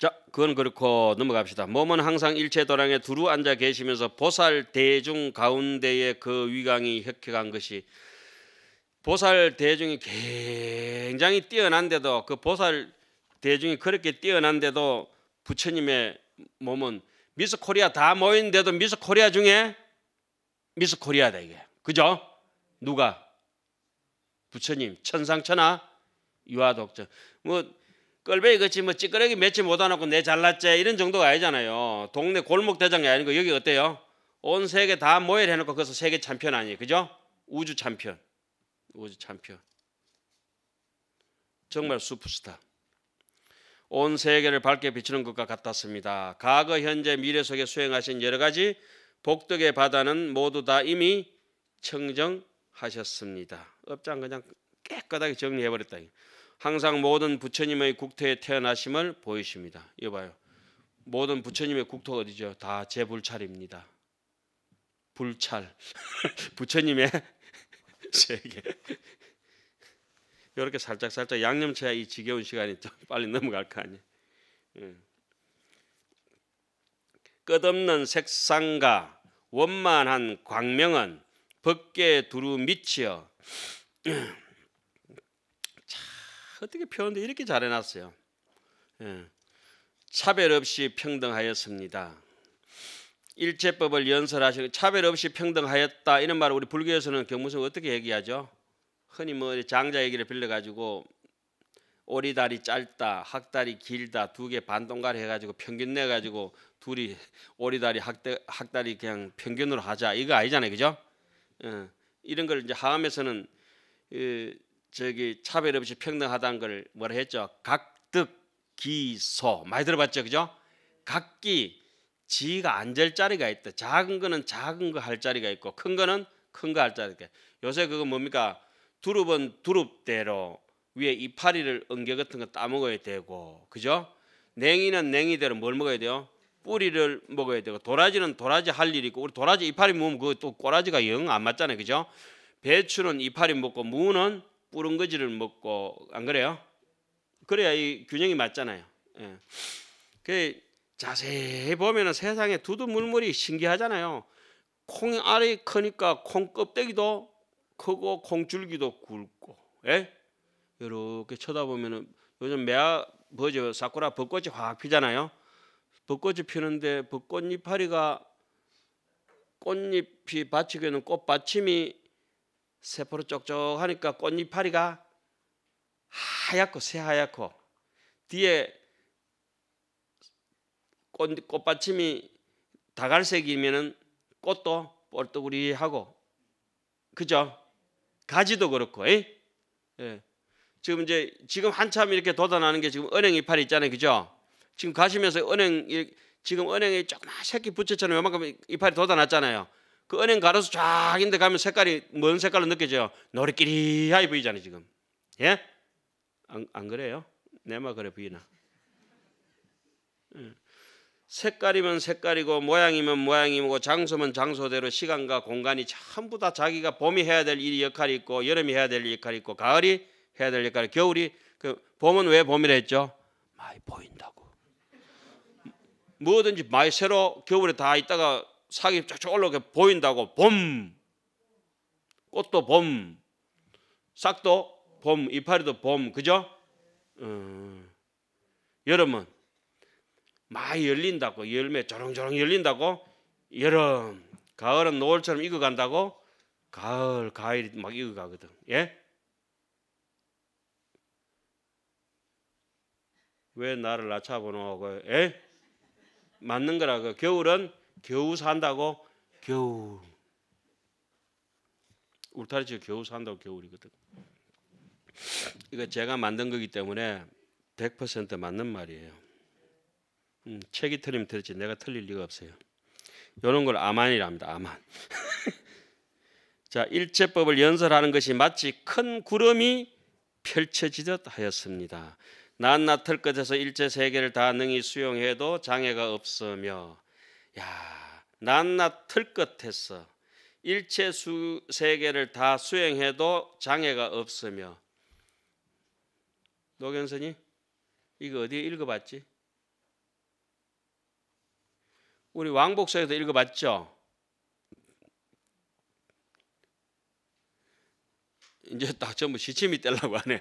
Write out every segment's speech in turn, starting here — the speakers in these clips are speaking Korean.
자, 그건 그렇고 넘어갑시다. 몸은 항상 일체 도량에 두루 앉아 계시면서 보살 대중 가운데에 그 위강이 획득한 것이 보살 대중이 굉장히 뛰어난데도 그 보살 대중이 그렇게 뛰어난데도 부처님의 몸은 미스 코리아 다 모인데도 미스 코리아 중에 미스 코리아다 이게. 그죠? 누가? 부처님 천상천하 유아독전. 뭐 끌베이 그치 뭐 찌끄레기 매치 못하놓고 내잘났지 이런 정도가 아니잖아요. 동네 골목 대장이 아니고 여기 어때요? 온 세계 다 모여를 해놓고 거기서 세계 챔피언 아니에요. 그죠? 우주 챔피언. 우주 챔피언. 정말 슈퍼스타. 온 세계를 밝게 비추는 것과 같았습니다. 과거, 현재, 미래 속에 수행하신 여러 가지 복덕의 바다는 모두 다 이미 청정하셨습니다. 업장 그냥 깨끗하게 정리해버렸다. 항상 모든 부처님의 국토에 태어나심을 보이십니다. 이거 봐요. 모든 부처님의 국토 어디죠? 다제 불찰입니다. 불찰. 부처님의 세계. 이렇게 살짝 살짝 양념쳐야 이 지겨운 시간이 좀 빨리 넘어갈 거 아니에요. 예. 끝없는 색상과 원만한 광명은 벗게 두루 미치어 어떻게 표현돼 이렇게 잘 해놨어요. 예. 차별 없이 평등하였습니다. 일제법을 연설하시 차별 없이 평등하였다 이런 말을 우리 불교에서는 경무성 어떻게 얘기하죠? 흔히 뭐 장자 얘기를 빌려가지고 오리다리 짧다, 학다리 길다, 두 개 반동갈 해가지고 평균 내가지고 둘이 오리다리 학대, 학다리 그냥 평균으로 하자 이거 아니잖아요, 그죠? 예. 이런 걸 이제 하암에서는 예, 그 저기 차별 없이 평등하다는 걸 뭐라 했죠? 각득기소 많이 들어봤죠, 그죠? 각기 지가 앉을 자리가 있다. 작은 거는 작은 거 할 자리가 있고 큰 거는 큰 거 할 자리가. 있고. 요새 그거 뭡니까? 두릅은 두릅대로 위에 이파리를 엉겨 같은 거 따먹어야 되고 그죠? 냉이는 냉이대로 뭘 먹어야 돼요? 뿌리를 먹어야 되고 도라지는 도라지 할 일이 있고 우리 도라지 이파리 먹으면 그또 꼬라지가 영 안 맞잖아요 그죠? 배추는 이파리 먹고 무는 뿌른 거지를 먹고 안 그래요? 그래야 이 균형이 맞잖아요. 예. 그 자세히 보면은 세상에 두두물물이 신기하잖아요. 콩 알이 크니까 콩 껍데기도 크고 콩 줄기도 굵고, 예? 이렇게 쳐다보면은 요즘 매아 뭐죠 사쿠라 벚꽃이 확 피잖아요. 벚꽃이 피는데 벚꽃잎 파리가 꽃잎이 받치고 있는 꽃받침이 세포로 쪽쪽하니까 꽃잎파리가 하얗고 새하얗고 뒤에 꽃, 꽃받침이 다갈색이면은 꽃도 뽈뚜구리하고 그죠? 가지도 그렇고 예. 지금 이제 지금 한참 이렇게 돋아나는 게 지금 은행 잎파리 있잖아요 그죠? 지금 가시면서 은행 지금 은행에 조그만 새끼 부채처럼 요만큼 이파리 돋아났잖아요 그 은행 가로수 쫙인데 가면 색깔이 뭔 색깔로 느껴져요? 노리끼리하이 보이잖아요 지금. 예? 안, 안 그래요? 내마 그래 보이나? 색깔이면 색깔이고 모양이면 모양이고 장소면 장소대로 시간과 공간이 전부 다 자기가 봄이 해야 될 일이 역할이 있고 여름이 해야 될 역할이 있고 가을이 해야 될 역할이 겨울이 그 봄은 왜 봄이라 했죠? 많이 보인다고. 뭐든지 많이 새로 겨울에 다 있다가 사기 쫙쫙 올라오게 보인다고 봄 꽃도 봄 싹도 봄 이파리도 봄 그죠? 음, 여름은 많이 열린다고 열매 조롱조롱 열린다고 여름 가을은 노을처럼 익어간다고 가을 가을이 막 익어가거든 예? 왜 나를 낮춰보노 하고 그, 예? 맞는 거라고 그, 겨울은 겨우 산다고 겨우 울타리치 겨우 산다고 겨울이거든. 이거 제가 만든 거기 때문에 100% 맞는 말이에요. 음, 책이 틀리면 틀지 내가 틀릴 리가 없어요. 이런 걸 아만이랍니다. 아만. 자 일체법을 연설하는 것이 마치 큰 구름이 펼쳐지듯 하였습니다. 낱낱을 끝에서 일체 세계를 다 능히 수용해도 장애가 없으며 야 낱낱 틀끝했어. 일체 수 세계를 다 수행해도 장애가 없으며 노견선이 이거 어디에 읽어봤지? 우리 왕복서에도 읽어봤죠. 이제 딱 전부 시침이 떼려고 하네.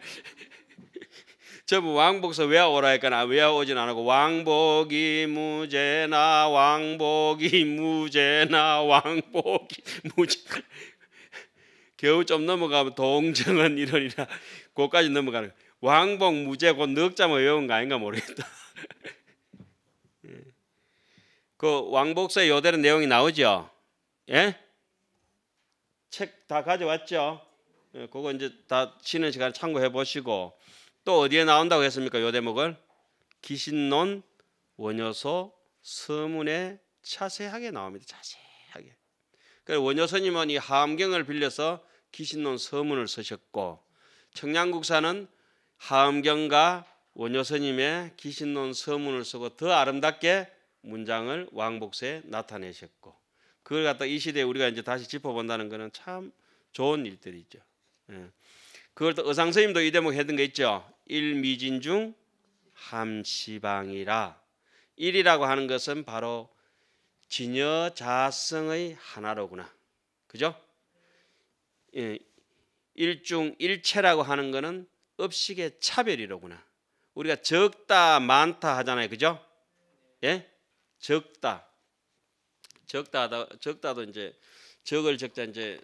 저 왕복서 외워오라 했거나 외워오진 않고 왕복이 무죄나 왕복이 무죄나 왕복이 무죄 겨우 좀 넘어가면 동정은 이러니라 그까지 넘어가는 왕복 무죄 곧 넉자만 외운 거 아닌가 모르겠다 예. 그 왕복서의 요대로 내용이 나오죠 예? 책 다 가져왔죠? 예, 그거 이제 다 쉬는 시간 참고해 보시고 또 어디에 나온다고 했습니까? 요 대목을 기신론 원여서 서문에 자세하게 나옵니다. 자세하게. 그러니 원여서님은 이 하암경을 빌려서 기신론 서문을 쓰셨고 청량국사는 하암경과 원여서님의 기신론 서문을 쓰고 더 아름답게 문장을 왕복서에 나타내셨고 그걸 갖다 이 시대에 우리가 이제 다시 짚어본다는 것은 참 좋은 일들이죠. 예. 그걸 또 의상선임도 이 대목 했던 거 있죠. 일미진 중 함시방이라. 일이라고 하는 것은 바로 진여자성의 하나로구나. 그죠? 예, 일중일체라고 하는 것은 업식의 차별이로구나. 우리가 적다 많다 하잖아요. 그죠? 예? 적다. 적다도 적다도 이제 적을 적자 이제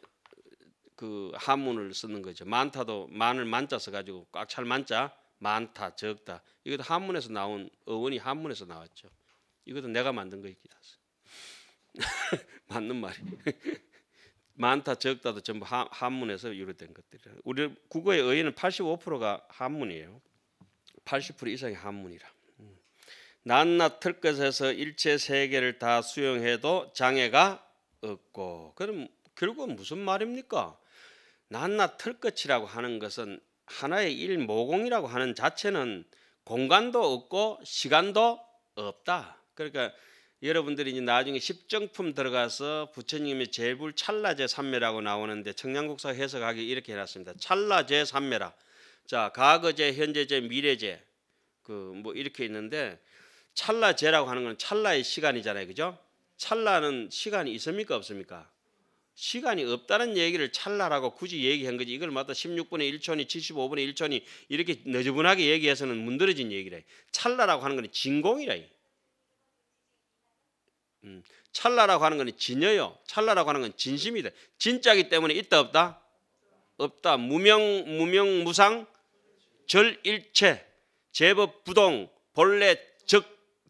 그 한문을 쓰는 거죠. 많다도 만을 만자 써가지고 꽉찰 만자 많다 적다. 이것도 한문에서 나온 어원이 한문에서 나왔죠. 이것도 내가 만든 거이긴 하죠. 맞는 말이. 많다 적다도 전부 하, 한문에서 유래된 것들이라. 우리 국어의 어휘는 85%가 한문이에요. 80% 이상이 한문이라. 음. 낱낱 틀끝에서 일체 세계를 다 수용해도 장애가 없고. 그럼 결국은 무슨 말입니까? 낱낱 털끝이라고 하는 것은 하나의 일모공이라고 하는 자체는 공간도 없고 시간도 없다. 그러니까 여러분들이 이제 나중에 십정품 들어가서 부처님의 제불 찰나제 삼매라고 나오는데 청량국사 해석하기 이렇게 해놨습니다. 찰나제 삼매라. 자 과거제, 현재제, 미래제 그 뭐 이렇게 있는데 찰나제라고 하는 건 찰나의 시간이잖아요, 그죠? 찰나는 시간이 있습니까 없습니까? 시간이 없다는 얘기를 찰나라고 굳이 얘기한 거지 이걸 맞다 16분의 1초니 75분의 1초니 이렇게 너저분하게 얘기해서는 문드러진 얘기래 찰나라고 하는 건 진공이라 음, 찰나라고 하는 건 진여요 찰나라고 하는 건 진심이다 진짜기 때문에 있다 없다 없다 무명 무명 무상 절일체 제법 부동 본래 적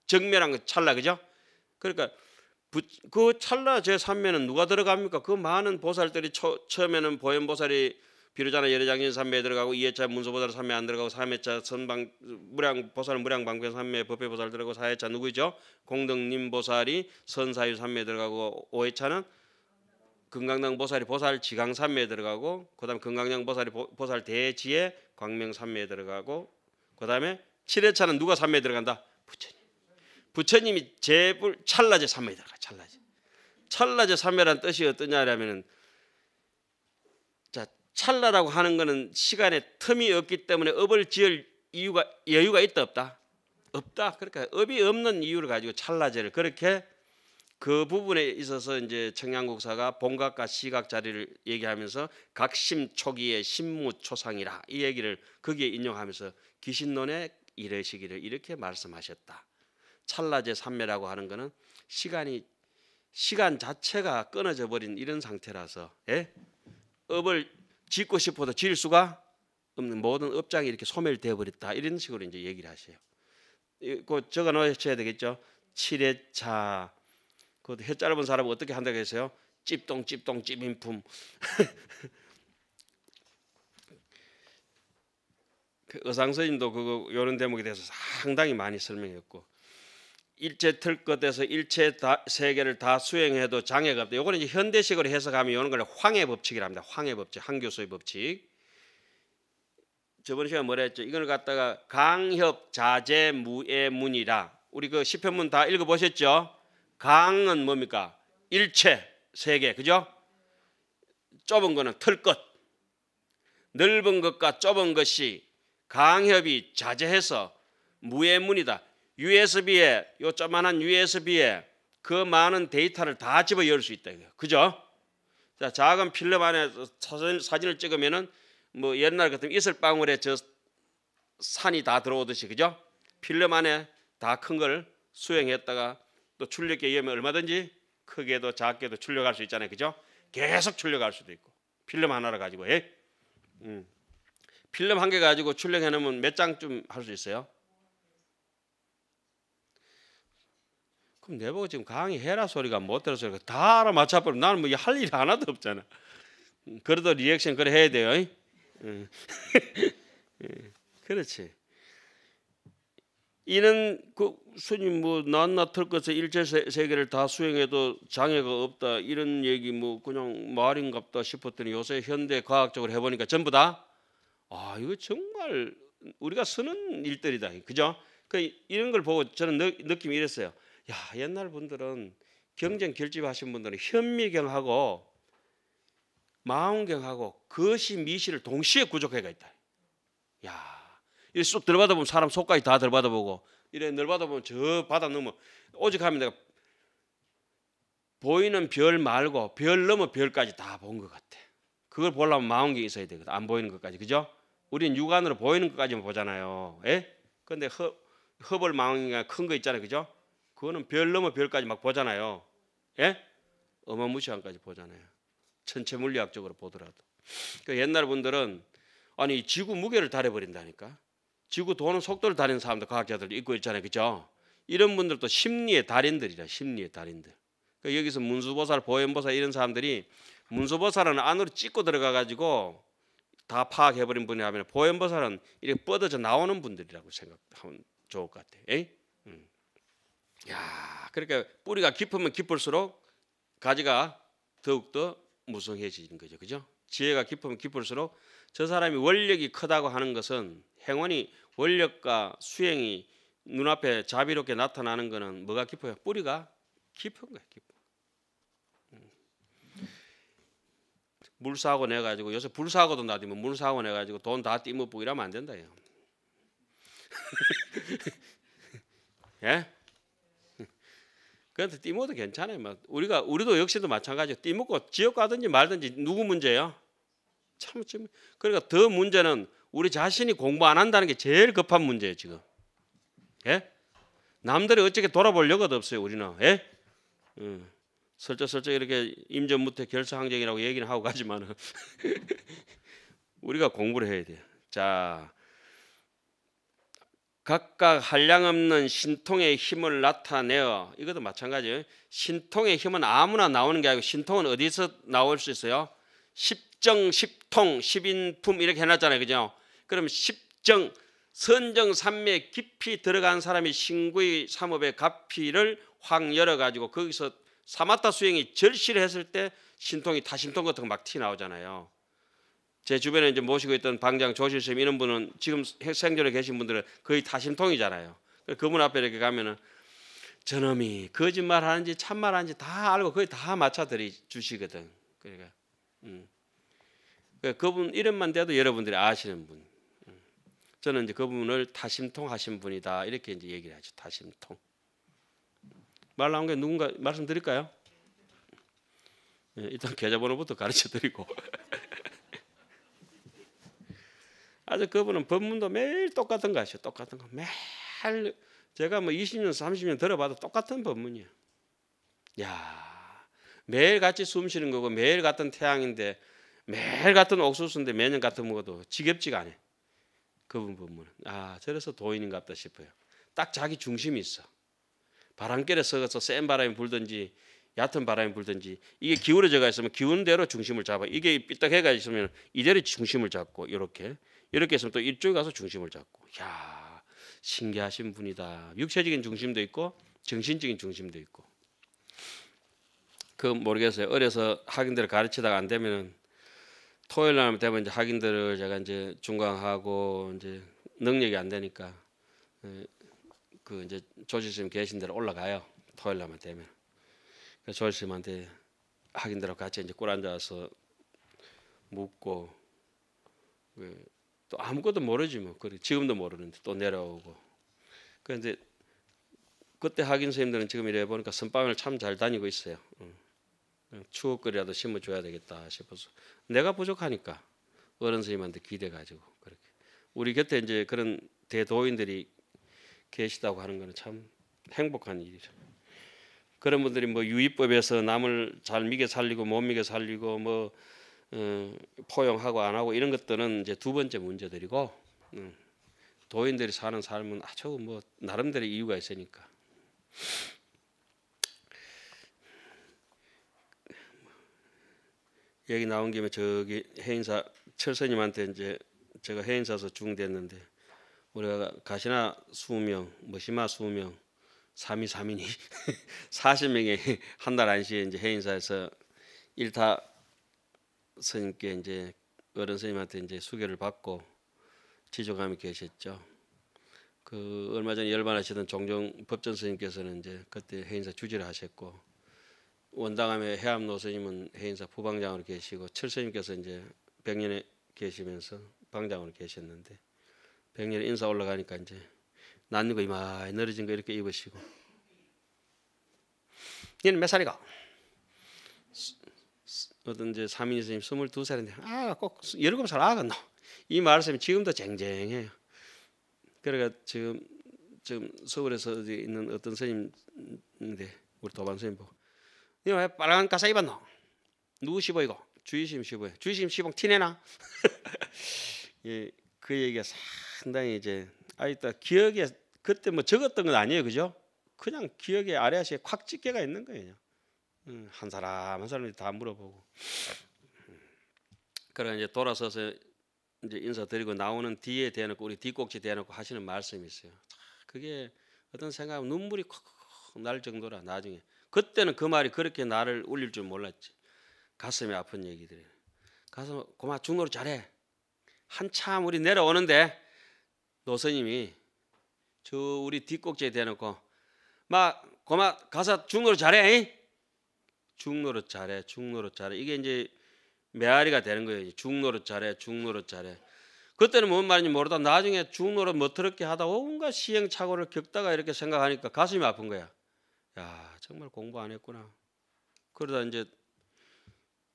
정멸한 거 찰나 그죠 그러니까 그, 그, 찰나 제 3매는 누가 들어갑니까? 그 많은 보살들이 처, 처 음에는 보현보살이 비로자나 예례장신 3매에 들어가고 2회차 문서보살 삼매안 들어가고 3회차 선방 무량 보살 무량방편 삼매 법회보살 들어가고 4회차 누구죠? 공덕님 보살이 선사유 삼매에 들어가고 5회차는 금강당 보살이 보살 지강 삼매에 들어가고 그다음에 금강장 보살이 보, 살 대지에 광명 삼매에 들어가고 그다음에 7회차는 누가 삼매에 들어간다? 부처님. 부처님이 제불 찰나제 삼매에 들어가요. 찰나제. 찰나제 삼매란 뜻이 어떠냐라면은 자 찰나라고 하는 것은 시간에 틈이 없기 때문에 업을 지을 이유가 여유가 있다 없다 없다 그러니까 업이 없는 이유를 가지고 찰나제를 그렇게 그 부분에 있어서 이제 청양국사가 본각과 시각 자리를 얘기하면서 각심 초기의 신무초상이라 이 얘기를 거기에 인용하면서 귀신론의 이르시기를 이렇게 말씀하셨다. 찰나제 삼매라고 하는 것은 시간이 시간 자체가 끊어져 버린 이런 상태라서 예? 업을 짓고 싶어도 질 수가 없는 모든 업장이 이렇게 소멸되어 버렸다 이런 식으로 이제 얘기를 하세요. 이그 적어 놓으셔야 되겠죠. 7회차 그해 짧은 사람 어떻게 한다고 했어요? 찝동 찝동 찝인품 그의상선임도 그거 요런 대목에 대해서 상당히 많이 설명했고 일체 틀것에서 일체 다, 세계를 다 수행해도 장애가 없다. 요거는 이제 현대식으로 해석하면 오는 걸 황해 법칙이라 합니다. 황해 법칙, 한 교수의 법칙. 저번 시간에 뭐라 했죠? 이걸 갖다가 강협 자제 무의 문이라. 우리 그 시편문 다 읽어 보셨죠? 강은 뭡니까? 일체 세계. 그죠? 좁은 거는 틀것. 넓은 것과 좁은 것이 강협이 자제해서 무의 문이다. USB에 요조만한 USB에 그 많은 데이터를 다 집어 열 수 있다 이거 그죠? 자 작은 필름 안에 사진, 사진을 찍으면은 뭐 옛날 같은 이슬방울에 저 산이 다 들어오듯이 그죠? 필름 안에 다 큰 걸 수행했다가 또 출력에 의하면 얼마든지 크게도 작게도 출력할 수 있잖아요 그죠? 계속 출력할 수도 있고 필름 하나를 가지고 예? 음. 필름 한 개 가지고 출력해 놓으면 몇 장쯤 할 수 있어요? 그럼 내보고 지금 강의해라 소리가 못 들어 서리다 알아 맞춰버리면 나는 뭐 할 일이 하나도 없잖아. 음, 그래도 리액션 그래 해야 돼요. 그렇지. 이는 그 스님 뭐 낱낱 나 털것에 일제 세계를 다 수행해도 장애가 없다 이런 얘기 뭐 그냥 말인갑다 싶었더니 요새 현대 과학적으로 해보니까 전부 다아 이거 정말 우리가 쓰는 일들이다 그죠? 그 이런 걸 보고 저는 느낌이 이랬어요. 야 옛날 분들은 경쟁 결집하신 분들은 현미경하고 마음경하고 거시 미시를 동시에 구족해가 있다. 야, 이쑥 들어받아 보면 사람 속까지 다 들어받아 보고 이래 늘받아 보면 저 바다 넘어 오직 하면 내가 보이는 별 말고 별 넘어 별까지 다 본 것 같아. 그걸 보려면 마음경이 있어야 되거든. 안 보이는 것까지 그죠? 우리는 육안으로 보이는 것까지만 보잖아요. 예? 근데 허, 허벌 마음경이 큰 거 있잖아요. 그죠? 그거는 별 넘어 별까지 막 보잖아요. 예? 어마무시한까지 보잖아요. 천체 물리학적으로 보더라도. 그 옛날 분들은 아니 지구 무게를 달해버린다니까. 지구 도는 속도를 달인 사람들 과학자들 있고 있잖아요, 그죠? 이런 분들도 심리의 달인들이라 심리의 달인들. 그러니까 여기서 문수보살, 보현보살 이런 사람들이 문수보살은 안으로 찍고 들어가 가지고 다 파악해버린 분이 하면 보현보살은 이렇게 뻗어져 나오는 분들이라고 생각하면 좋을 것 같아요. 에이? 야, 그러니까 뿌리가 깊으면 깊을수록 가지가 더욱더 무성해지는 거죠. 그죠? 지혜가 깊으면 깊을수록 저 사람이 원력이 크다고 하는 것은 행원이 원력과 수행이 눈앞에 자비롭게 나타나는 것은 뭐가 깊어요? 뿌리가 깊은 거예요. 깊은. 음. 물사고 내가지고 요새 불사고도 나디면 물사고 내가지고 돈다 띠먹고 이러면 안 된다요. 예? 그런데띠모도 괜찮아요. 막 우리가 우리도 역시도 마찬가지예요. 띠먹고 지옥 가든지 말든지 누구 문제예요? 참 지금 그러니까 더 문제는 우리 자신이 공부 안 한다는 게 제일 급한 문제예요 지금. 예? 남들이 어떻게 돌아볼 여가도 없어요 우리는. 예? 음, 예. 설쩍설쩍 이렇게 임전부터 결사항쟁이라고 얘기는 하고 가지만은 우리가 공부를 해야 돼요. 자 각각 한량없는 신통의 힘을 나타내어 이것도 마찬가지예요. 신통의 힘은 아무나 나오는 게 아니고 신통은 어디서 나올 수 있어요? 십정, 십통, 십인품 이렇게 해놨잖아요. 그죠? 그럼 십정, 선정 삼매 깊이 들어간 사람이 신구의 삼업의 가피를 확 열어가지고 거기서 사마타 수행이 절실했을 때 신통이 다신통 같은 거 막 튀어나오잖아요. 제 주변에 이제 모시고 있던 방장 조실 쌤 이런 분은 지금 생존에 계신 분들은 거의 다심통이잖아요 그 그분 앞에 이렇게 가면은 저놈이 거짓말 하는지 참말 하는지 다 알고 거의 다 맞춰드리 주시거든. 그러니까 음. 그 그분 이름만 돼도 여러분들이 아시는 분. 음. 저는 이제 그분을 타심통 하신 분이다 이렇게 이제 얘기를 하죠. 타심통. 말 나온 게 누군가 말씀드릴까요? 예, 일단 계좌번호부터 가르쳐 드리고. 아주 그분은 법문도 매일 똑같은 거 하셔. 똑같은 거. 매일 제가 뭐 20년, 30년 들어봐도 똑같은 법문이야. 야 매일 같이 숨 쉬는 거고 매일 같은 태양인데 매일 같은 옥수수인데 매년 같은 거도 지겹지가 않아. 요 그분 법문은. 아, 저래서 도인인가보다 싶어요. 딱 자기 중심이 있어. 바람결에 서서 센 바람이 불든지 얕은 바람이 불든지 이게 기울어져가 있으면 기운 대로 중심을 잡아. 이게 삐딱해가 있으면 이대로 중심을 잡고 이렇게 이렇게 해서 또 이쪽에 가서 중심을 잡고 야 신기하신 분이다. 육체적인 중심도 있고 정신적인 중심도 있고 그 모르겠어요. 어려서 학인들을 가르치다가 안 되면은 토요일 날 되면 이제 학인들을 제가 이제 중강하고 이제 능력이 안 되니까 그 이제 조실스님 계신 데로 올라가요. 토요일 날만 되면. 그 조실스님한테 학인들하고 같이 이제 꿇 앉아서 묻고 그또 아무것도 모르지 뭐. 그래 지금도 모르는데 또 내려오고. 그런데 그때 학인 선생님들은 지금 이래 보니까 선빵을참 잘 다니고 있어요. 추억거리라도 심어줘야 되겠다 싶어서 내가 부족하니까 어른 선생님한테 기대가지고 그렇게 우리 곁에 이제 그런 대도인들이 계시다고 하는 거는 참 행복한 일이죠. 그런 분들이 뭐 유의법에서 남을 잘 미게 살리고 못 미게 살리고 뭐 어, 포용하고 안 하고 이런 것들은 이제 두 번째 문제들이고 음, 도인들이 사는 삶은 아주 뭐 나름대로 이유가 있으니까 여기 나온 김에 저기 해인사 철선님한테 이제 제가 해인사서 중대했는데 우리가 가시나 수명, 머시마 뭐 수명, 삼이 삼인니 사십 명이 한 달 안시에 이제 해인사에서 일타 스님께 이제 어른 스님한테 이제 수교를 받고 지조감이 계셨죠. 그 얼마 전에 열반하시던 종종 법전 스님께서는 이제 그때 해인사 주지를 하셨고 원당함의 해암노 스님은 해인사 부방장으로 계시고 철 스님께서 이제 백년에 계시면서 방장으로 계셨는데 백년에 인사 올라가니까 이제 낫는 거 이마에 늘어진 거 이렇게 입으시고 얘는 몇 살이가? 어떤 이제 사민 선생님 스물두 살인데 아 꼭 열일곱 살 아가 노이 말씀이 지금도 쟁쟁해요. 그러니까 지금 지금 서울에서 있는 어떤 선생님인데 우리 도반 선생님 보고 이왜 빨간 가사 입었노? 누구 씹어 이고 주의심 씹어에 주의심 씹어 티내나? 예, 그 얘기가 상당히 이제 아 이따 기억에 그때 뭐 적었던 건 아니에요, 그죠? 그냥 기억에 아래아시에 콱 찢게가 있는 거예요. 음, 한 사람 한 사람이 다 물어보고 음. 그래 이제 돌아서서 이제 인사드리고 나오는 뒤에 대놓고 우리 뒷꼭지 대놓고 하시는 말씀이 있어요. 그게 어떤 생각 눈물이 콕콱날 정도라 나중에 그때는 그 말이 그렇게 나를 울릴 줄 몰랐지. 가슴이 아픈 얘기들이. 가슴 고마 중으로 잘해. 한참 우리 내려오는데 노선님이 저 우리 뒷꼭지에 대놓고 막 고마 가서 중으로 잘해. 중노릇 잘해, 중노릇 잘해. 이게 이제 메아리가 되는 거예요. 중노릇 잘해, 중노릇 잘해. 그때는 뭔 말인지 모르다 나중에 중노릇 뭐터럽게 하다 온갖 시행착오를 겪다가 이렇게 생각하니까 가슴이 아픈 거야. 야, 정말 공부 안 했구나. 그러다 이제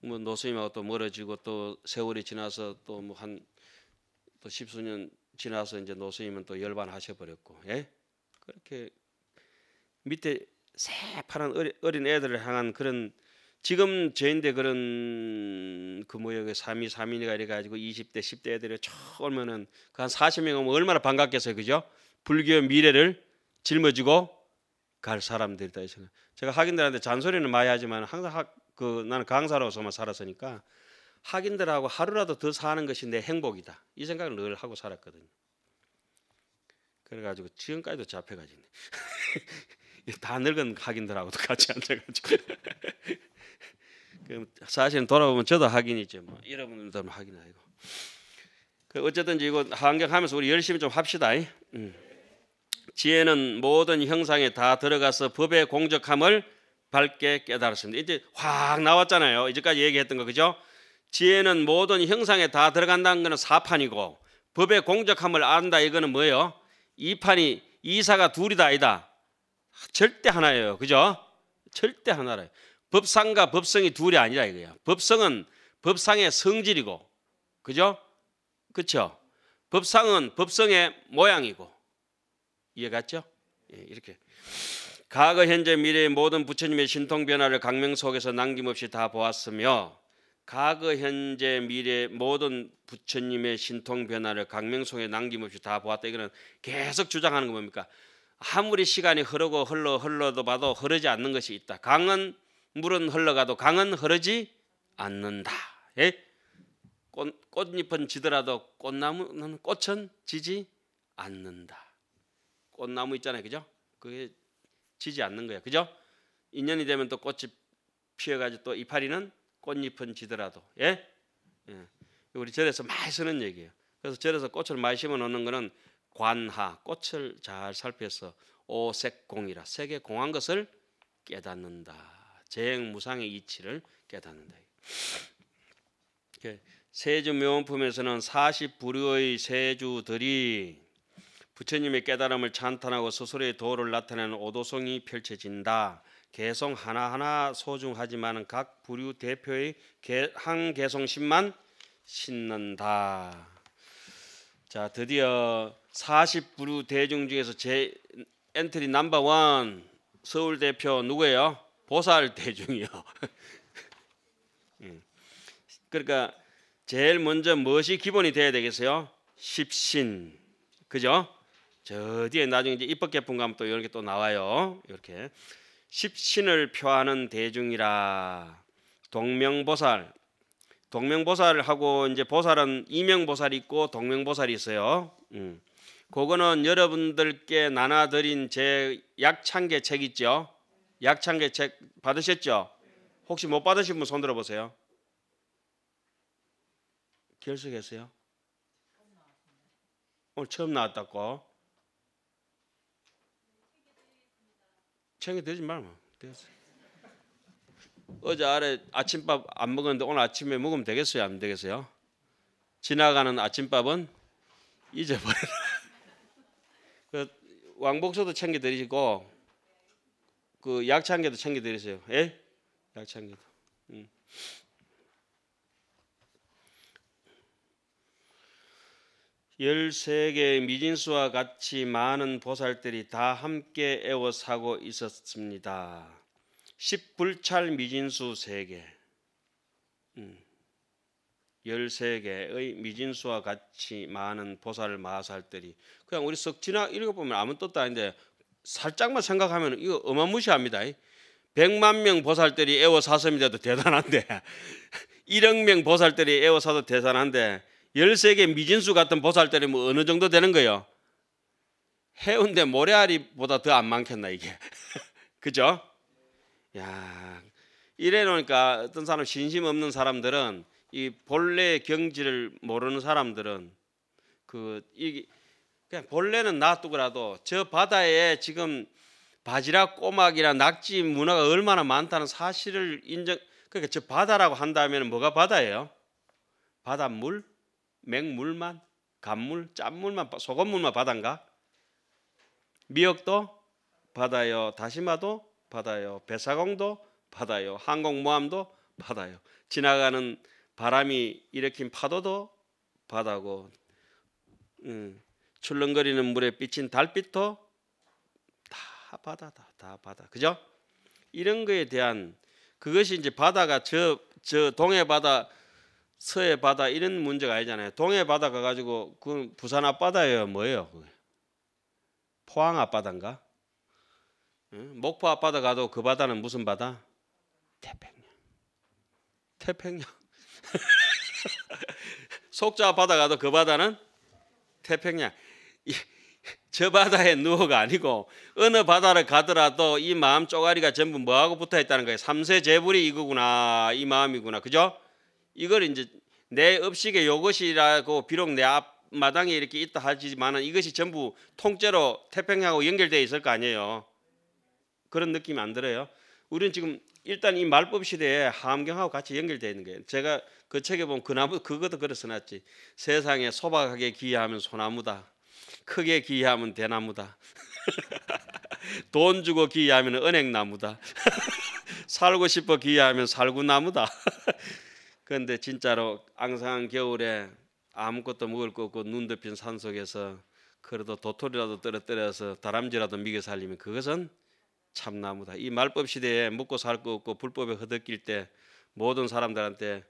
뭐노선님하고또 멀어지고 또 세월이 지나서 또 뭐 한또 뭐 십수년 지나서 이제 노선님은또 열반하셔 버렸고, 예? 그렇게 밑에 새파란 어린 애들을 향한 그런 지금 저인데 그런 그모여에 3위 3인이가 이래 가지고 20대 10대 애들이 처음에는 그한 40명 오면 얼마나 반갑겠어요. 그죠? 불교의 미래를 짊어지고 갈 사람들이다 이제 제가 학인들한테 잔소리는 많이 하지만 항상 학, 그 나는 강사로서만 살았으니까 학인들하고 하루라도 더 사는 것이 내 행복이다 이 생각을 늘 하고 살았거든요. 그래가지고 지금까지도 잡혀가지네. 다 늙은 학인들하고도 같이 앉아가지고 그 사실 돌아보면 저도 학인이죠. 뭐 여러분들도 학인 아니고. 그 어쨌든지 이거 환경하면서 우리 열심히 좀 합시다. 음. 지혜는 모든 형상에 다 들어가서 법의 공적함을 밝게 깨달았습니다. 이제 확 나왔잖아요. 이제까지 얘기했던 거 그죠? 지혜는 모든 형상에 다 들어간다는 거는 사판이고 법의 공적함을 안다 이거는 뭐예요? 이판이 이사가 둘이다 아니다. 절대 하나예요. 그죠? 절대 하나라. 법상과 법성이 둘이 아니라 이거예요. 법성은 법상의 성질이고, 그죠? 그쵸 법상은 법성의 모양이고, 이해갔죠? 예, 이렇게. 과거, 현재, 미래의 모든 부처님의 신통 변화를 강명 속에서 남김없이 다 보았으며, 과거, 현재, 미래 의 모든 부처님의 신통 변화를 강명 속에 남김없이 다 보았다. 이거는 계속 주장하는 거 뭡니까? 아무리 시간이 흐르고 흘러 흘러도 봐도 흐르지 않는 것이 있다. 강은 물은 흘러가도 강은 흐르지 않는다. 예? 꽃, 꽃잎은 지더라도 꽃나무는 꽃은 지지 않는다. 꽃나무 있잖아요, 그죠? 그게 지지 않는 거야, 그죠? 인연이 되면 또 꽃이 피어가지고 또 이파리는 꽃잎은 지더라도 예? 예. 우리 절에서 많이 쓰는 얘기예요. 그래서 절에서 꽃을 많이 심어 놓는 거는 관하 꽃을 잘 살펴서 오색공이라 색에 공한 것을 깨닫는다. 재행 무상의 이치를 깨닫는다. 세주 묘품에서는 40부류의 세주들이 부처님의 깨달음을 찬탄하고 스스로의 도를 나타내는 오도송이 펼쳐진다. 개성 하나하나 소중하지만 각 부류 대표의 한 개성심만 신는다. 자 드디어 40부류 대중 중에서 제 엔트리 넘버 원 서울 대표 누구예요? 보살 대중이요. 예. 그러니까 제일 먼저 무엇이 기본이 돼야 되겠어요? 십신, 그죠? 저 뒤에 나중에 이제 입법 개편 가면 또 이렇게 또 나와요. 이렇게 십신을 표하는 대중이라 동명보살. 동명보살하고 이제 보살은 이명보살이 있고 동명보살이 있어요. 음. 그거는 여러분들께 나눠드린 제 약창계 책 있죠? 약창계 책 받으셨죠? 혹시 못 받으신 분 손들어 보세요. 결석했어요? 오늘 처음 나왔다고? 챙겨드리지 말면 뭐. 되겠어요. 어제 아래 아침밥 안 먹었는데 오늘 아침에 먹으면 되겠어요? 안 되겠어요? 지나가는 아침밥은 잊어버려라. 왕복소도 챙겨 드리고 그 약차 한 개도 챙겨 드리세요. 예? 약차 한 개도. 열세 개의 미진수와 같이 많은 보살들이 다 함께 애워사고 있었습니다. 십불찰 미진수 세개 열세개의 미진수와 같이 많은 보살 마살들이 그냥 우리 석 지나 읽어보면 아무 뜻도 아닌데 살짝만 생각하면 이거 어마무시합니다. 100만 명 보살들이 애워사슴이라도 대단한데 1억 명 보살들이 애워사도 대단한데 13개 미진수 같은 보살들이 뭐 어느 정도 되는 거예요? 해운대 모래알이보다 더 안 많겠나 이게 그죠? 야 이래 놓으니까 어떤 사람 신심 없는 사람들은 이 본래 경지를 모르는 사람들은 그이 그냥 본래는 놔두고라도저 바다에 지금 바지락 꼬막이나 낙지 문화가 얼마나 많다는 사실을 인정 그러니까 저 바다라고 한다면 뭐가 바다예요? 바닷물, 맹물만, 간물, 짠물만, 소금물만 바다인가? 미역도 바다요, 다시마도 바다요, 배사공도 바다요, 항공모함도 바다요. 지나가는 바람이 일으킨 파도도 바다고 음, 출렁거리는 물에 비친 달빛도 다 바다다 다 바다 그죠? 이런 거에 대한 그것이 이제 바다가 저저 동해 바다 서해 바다 이런 문제가 아니잖아요. 동해 바다 가가지고 그 부산 앞바다예요 뭐예요? 포항 앞바다인가? 응? 목포 앞바다 가도 그 바다는 무슨 바다? 태평양. 태평양. 속자 바다가도 그 바다는 태평양. 이, 저 바다에 누워가 아니고 어느 바다를 가더라도 이 마음 쪼가리가 전부 뭐하고 붙어 있다는 거예요. 삼세 재불이 이거구나. 이 마음이구나. 그죠? 이걸 이제 내 업식의 요것이라고 비록 내 앞마당에 이렇게 있다 하지만 이것이 전부 통째로 태평양하고 연결되어 있을 거 아니에요. 그런 느낌이 안 들어요. 우리는 지금 일단 이 말법 시대에 함경하고 같이 연결되어 있는 거예요. 제가 그 책에 보면 그 나무 그것도 그려 써놨지. 세상에 소박하게 기하면 소나무다. 크게 기하면 대나무다. 돈 주고 기하면 은행나무다. 살고 싶어 기하면 살구나무다. 그런데 진짜로 앙상한 겨울에 아무것도 먹을 거 없고 눈 덮인 산 속에서 그래도 도토리라도 떨어뜨려서 다람쥐라도 미겨 살리면 그것은 참나무다. 이 말법 시대에 먹고 살거 없고 불법에 허덕일 때 모든 사람들한테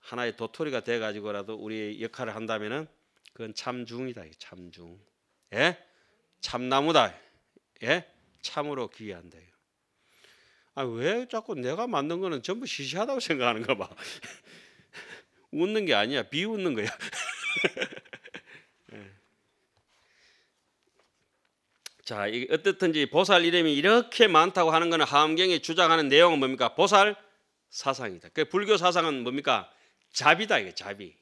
하나의 도토리가 돼 가지고라도 우리 역할을 한다면은 그건 참중이다. 참중. 예? 참나무다. 예? 참으로 귀한다. 아, 왜 자꾸 내가 만든 거는 전부 시시하다고 생각하는가 봐. 웃는 게 아니야. 비웃는 거야. 자, 어떻든지 보살 이름이 이렇게 많다고 하는 것은 하암경이 주장하는 내용은 뭡니까? 보살 사상이다. 그 불교 사상은 뭡니까? 자비다 이게 자비.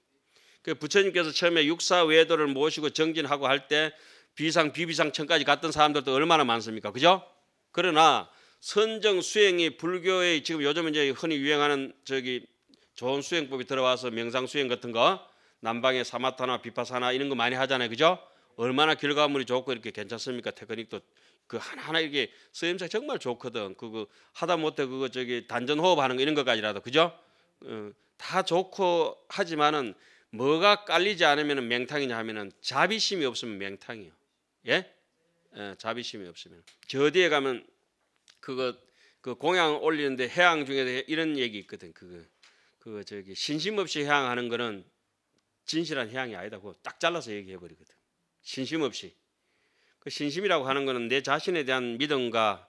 그 부처님께서 처음에 육사 외도를 모시고 정진하고 할 때 비상 비비상천까지 갔던 사람들도 얼마나 많습니까? 그죠? 그러나 선정 수행이 불교의 지금 요즘 이제 흔히 유행하는 저기 좋은 수행법이 들어와서 명상 수행 같은 거남방에 사마타나 비파사나 이런 거 많이 하잖아요. 그죠? 얼마나 결과물이 좋고 이렇게 괜찮습니까? 테크닉도 그 하나하나 이게 쓰임새 정말 좋거든. 그거 하다 못해 그거 저기 단전 호흡하는 거 이런 것까지라도 그죠? 어, 다 좋고 하지만은 뭐가 깔리지 않으면은 맹탕이냐 하면은 자비심이 없으면 맹탕이요. 예? 예 자비심이 없으면 저뒤에 가면 그거 그 공양 올리는데 해양 중에 이런 얘기 있거든. 그거 그거 저기 신심 없이 해양하는 거는 진실한 해양이 아니다고 딱 잘라서 얘기해 버리거든. 신심 없이 그 신심이라고 하는 것은 내 자신에 대한 믿음과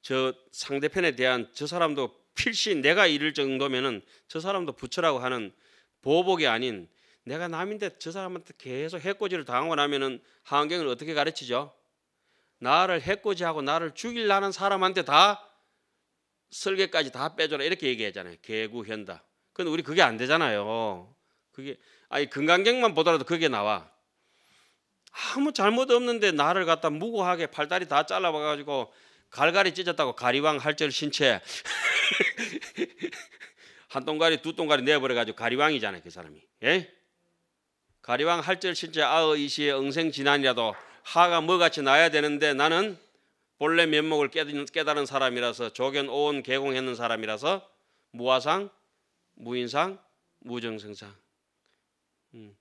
저 상대편에 대한 저 사람도 필시 내가 이럴 정도면은 저 사람도 부처라고 하는 보복이 아닌 내가 남인데 저 사람한테 계속 해코지를 당하고 나면은 하안경을 어떻게 가르치죠? 나를 해코지하고 나를 죽일라는 사람한테 다 설계까지 다 빼줘라 이렇게 얘기하잖아요. 개구현다. 근데 우리 그게 안 되잖아요. 그게 아니 금강경만 보더라도 그게 나와. 아무 잘못 없는데 나를 갖다 무고하게 팔다리 다 잘라봐가지고 갈갈이 찢었다고 가리왕 할절 신체 한동갈이두동갈이 내버려가지고 가리왕이잖아요 그 사람이 예? 가리왕 할절 신체 아의이시의 응생 진안이라도 하가 뭐같이 나야 되는데 나는 본래 면목을 깨달은 사람이라서 조견 오온 개공했는 사람이라서 무화상 무인상 무정생상 음.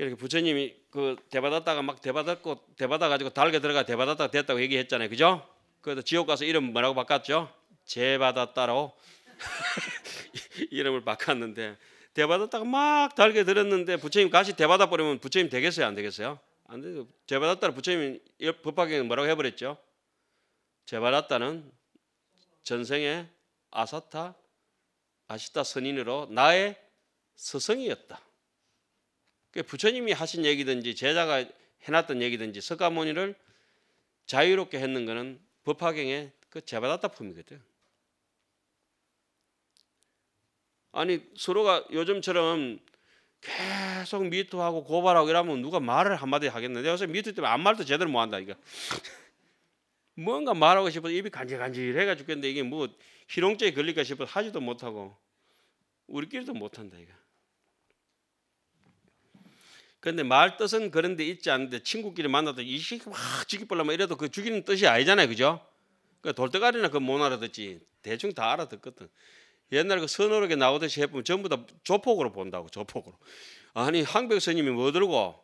이렇게 부처님이 그 대받았다가 막 대받았고 대받아가지고 달게 들어가 대받았다 됐다고 얘기했잖아요, 그죠? 그래서 지옥 가서 이름 뭐라고 바꿨죠? 재받았다로 이름을 바꿨는데 대받았다가 막 달게 들었는데 부처님 다시 대받아 버리면 부처님 되겠어요, 안 되겠어요? 안 돼요. 재받았다는 부처님 이 법학에는 뭐라고 해버렸죠? 재받았다는 전생에 아사타 아시타 선인으로 나의 스승이었다. 부처님이 하신 얘기든지 제자가 해놨던 얘기든지 석가모니를 자유롭게 했는 거는 법화경의 그제바다품이거든 아니 서로가 요즘처럼 계속 미투하고 고발하고 이러면 누가 말을 한마디 하겠는데 요새 미투 때문에 아무 말도 제대로 못 한다 이거. 뭔가 말하고 싶어서 입이 간질간질해가 죽겠는데 이게 뭐 희롱죄에 걸릴까 싶어서 하지도 못하고 우리끼리도 못한다 이거. 그런데 말 뜻은 그런 데 있지 않은데 친구끼리 만나도 이 새끼 확 죽이버려면 이래도 그 죽이는 뜻이 아니잖아요. 그죠? 그 돌대가리나 그못 알아듣지. 대충 다 알아듣거든. 옛날그 선어록에 나오듯이 해보면 전부 다 조폭으로 본다고 조폭으로. 아니 항백 스님이 뭐 들고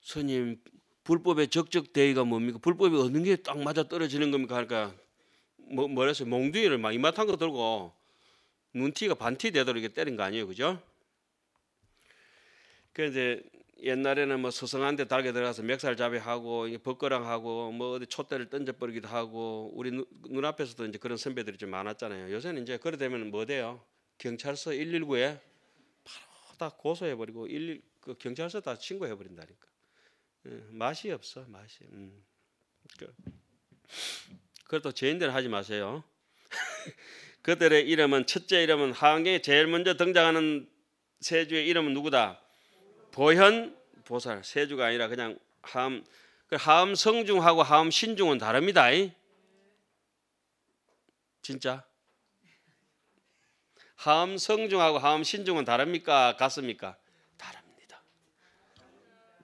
스님 불법의 적적 대의가 뭡니까? 불법이 어느 게 딱 맞아 떨어지는 겁니까? 그러니까 뭐 뭐래서 몽둥이를 막 이만한 거 들고 눈티가 반티 되도록 이렇게 때린 거 아니에요, 그죠? 그래서 옛날에는 뭐 서성한 데 달게 들어가서 멱살 잡이하고 벗거랑하고 뭐 어디 촛대를 던져버리기도 하고 우리 눈, 앞에서도 이제 그런 선배들이 좀 많았잖아요. 요새는 이제 그래 되면 뭐 돼요? 경찰서 119에 바로 다 고소해버리고 1 1그 경찰서 다 신고해버린다니까. 음, 맛이 없어 맛이. 음. 그래도 죄인들 하지 마세요. 그들의 이름은 첫째 이름은 하은경이 제일 먼저 등장하는 세 주의 이름은 누구다? 보현 보살 세 주가 아니라 그냥 함암 성중하고 함 신중은 다릅니다. 진짜 하 성중하고 하 신중은 다릅니까? 같습니까? 다릅니다.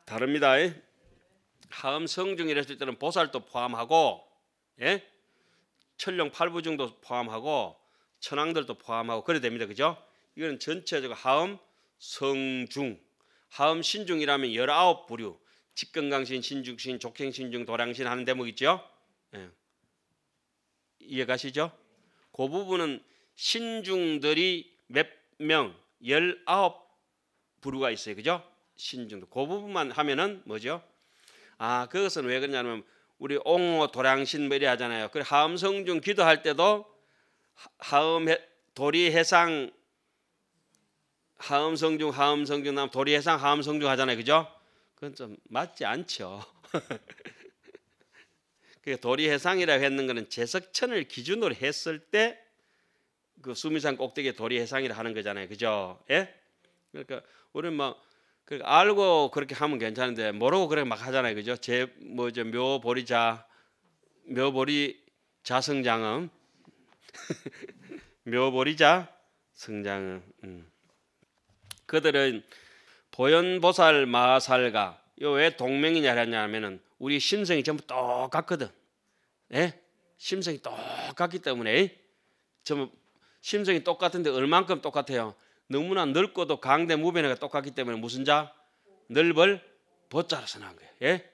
다릅니다. 하 예? 성중이랬을 때는 보살도 포함하고 예? 천령 팔부중도 포함하고 천왕들도 포함하고 그래 됩니다. 그죠? 이거는 전체적으로 하음 성중 하음 신중이라면 열아홉 부류 직근강신, 신중신, 족행신중, 도량신 하는 대목 있죠. 예. 이해가시죠? 그 부분은 신중들이 몇 명, 열아홉 부류가 있어요. 그죠? 신중들. 그 부분만 하면은 뭐죠? 아, 그것은 왜 그러냐면 우리 옹호, 도량신 뭐이 하잖아요. 그 하음성중 기도할 때도 하음, 도리, 해상, 하음성중 하음성중 남 도리해상 하음성중 하잖아요, 그죠? 그건 좀 맞지 않죠. 그 도리해상이라고 했는 거는 제석천을 기준으로 했을 때 그 수미산 꼭대기 도리해상이라 하는 거잖아요, 그죠? 예? 그러니까 우리는 막 그러니까 알고 그렇게 하면 괜찮은데 모르고 그렇게 막 하잖아요, 그죠? 제 뭐 저 묘보리자 묘보리 자성장음 묘보리자 성장음. 음. 그들은 보현보살 마살가 요왜 동맹이냐 하냐면은 우리 심성이 전부 똑같거든. 예? 심성이 똑같기 때문에 전부 심성이 똑같은데 얼만큼 똑같아요? 너무나 넓고도 강대 무변해가 똑같기 때문에 무슨 자? 넓을 보자로 선한 거예요. 예?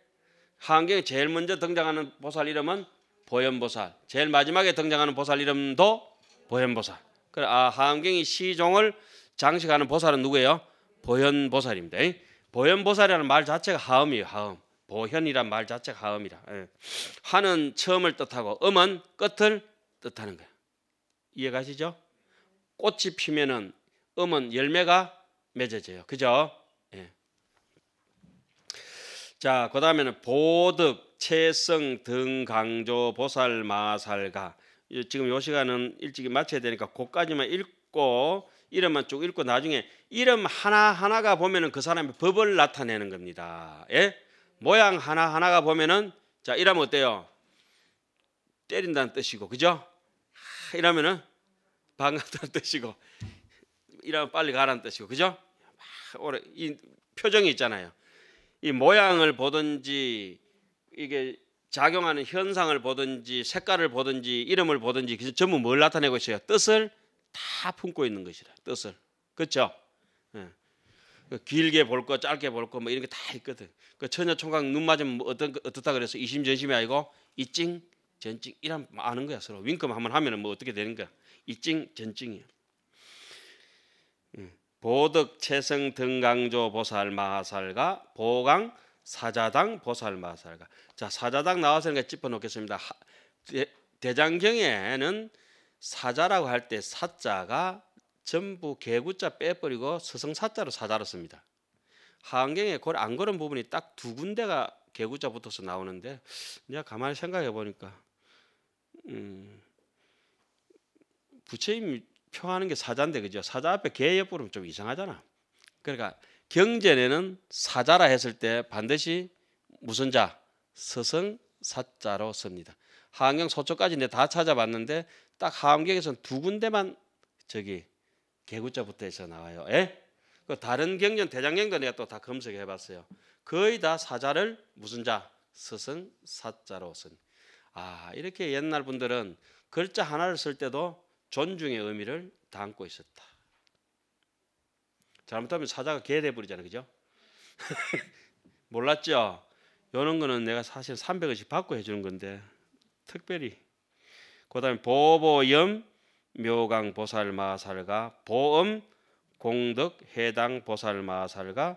한경에 제일 먼저 등장하는 보살 이름은 보현보살. 제일 마지막에 등장하는 보살 이름도 보현보살. 그래 아 한경이 시종을 장식하는 보살은 누구예요? 보현 보살입니다. 보현 보살이라는 말 자체가 하음이에요. 하음. 보현이란 말 자체가 하음이라. 예. 하는 처음을 뜻하고 음은 끝을 뜻하는 거예요. 이해가시죠? 꽃이 피면은 음은 열매가 맺어져요. 그죠? 예. 자, 그 다음에는 보득, 채성 등 강조 보살 마살가. 지금 요 시간은 일찍이 마쳐야 되니까 그까지만 읽고 이름만 쭉 읽고 나중에 이름 하나하나가 보면은 그 사람의 법을 나타내는 겁니다. 예? 모양 하나하나가 보면은 자, 이러면 어때요? 때린다는 뜻이고. 그죠? 아, 이러면은 반갑다는 뜻이고. 이러면 빨리 가라는 뜻이고. 그죠? 막 오래 이 표정이 있잖아요. 이 모양을 보든지 이게 작용하는 현상을 보든지 색깔을 보든지 이름을 보든지 전부 뭘 나타내고 있어요? 뜻을 다 품고 있는 것이라 뜻을 그렇죠? 예. 그 길게 볼 거, 짧게 볼 거, 뭐 이런 게 다 있거든. 그 처녀 총각 눈 맞으면 뭐 어떤 어떻다 그래서 이심전심이 아니고 이찡 전찡 이란 뭐 아는 거야 서로 윙크만 한번 하면은 뭐 어떻게 되는 거야? 이찡 전찡이야. 음. 예. 보덕 최성 등강조 보살 마살가 보강 사자당 보살 마살가 자 사자당 나와서 이렇게 짚어놓겠습니다. 하, 대, 대장경에는 사자라고 할 때 사자가 전부 개구자 빼버리고 서성사자로 사자로 씁니다. 하안경에 안 그런 부분이 딱 두 군데가 개구자 붙어서 나오는데 내가 가만히 생각해 보니까 음, 부처님이 표하는 게 사자인데 그죠? 사자 앞에 개 옆으로 좀 이상하잖아. 그러니까 경전에는 사자라 했을 때 반드시 무슨 자? 서성 사자로 씁니다. 하안경 소초까지 다 찾아봤는데 딱 하암경에서는 두 군데만 저기 개구자부터해서 나와요. 예? 그 다른 경전 대장경도 내가 또 다 검색해 봤어요. 거의 다 사자를 무슨 자? 스승 사자로 쓴. 아, 이렇게 옛날 분들은 글자 하나를 쓸 때도 존중의 의미를 담고 있었다. 잘못하면 사자가 개돼 버리잖아요. 그죠? 몰랐죠? 요런 거는 내가 사실 300원씩 받고 해주는 건데 특별히 그다음에 보보염 묘강 보살 마살가 보음 공덕 해당 보살 마살가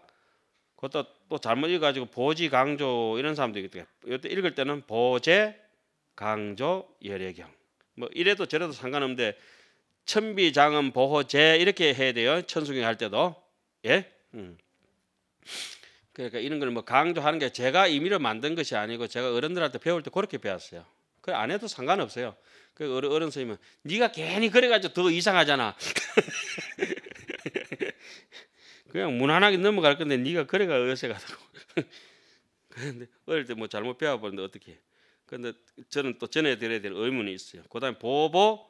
그것도 또 잘못 읽어가지고 보지 강조 이런 사람도 있기 때문에 이때 읽을 때는 보제 강조 열애경 뭐 이래도 저래도 상관없는데 천비장음 보호제 이렇게 해야 돼요 천수경 할 때도 예 음. 그러니까 이런 걸 뭐 강조하는 게 제가 임의로 만든 것이 아니고 제가 어른들한테 배울 때 그렇게 배웠어요 그안 해도 상관없어요 그 어른 선생님은 네가 괜히 그래가지고 더 이상하잖아. 그냥 무난하게 넘어갈 건데 네가 그래가 어색하다고. 그런데 어릴 때 뭐 잘못 배워버렸는데 어떻게? 그런데 저는 또 전해드려야 될 의문이 있어요. 그다음에 보보,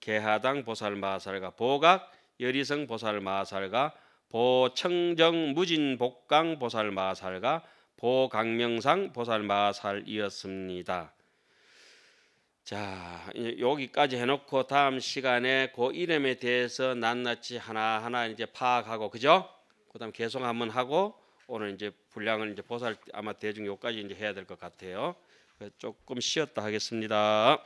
개하당 보살 마살가, 보각, 여리성 보살 마살가, 보청정 무진 복강 보살 마살가, 보강명상 보살 마살이었습니다. 자 여기까지 해놓고 다음 시간에 그 이름에 대해서 낱낱이 하나하나 이제 파악하고 그죠? 그다음 계속 한번 하고 오늘 이제 분량을 이제 보살 아마 대중 요까지 이제 해야 될 것 같아요. 조금 쉬었다 하겠습니다.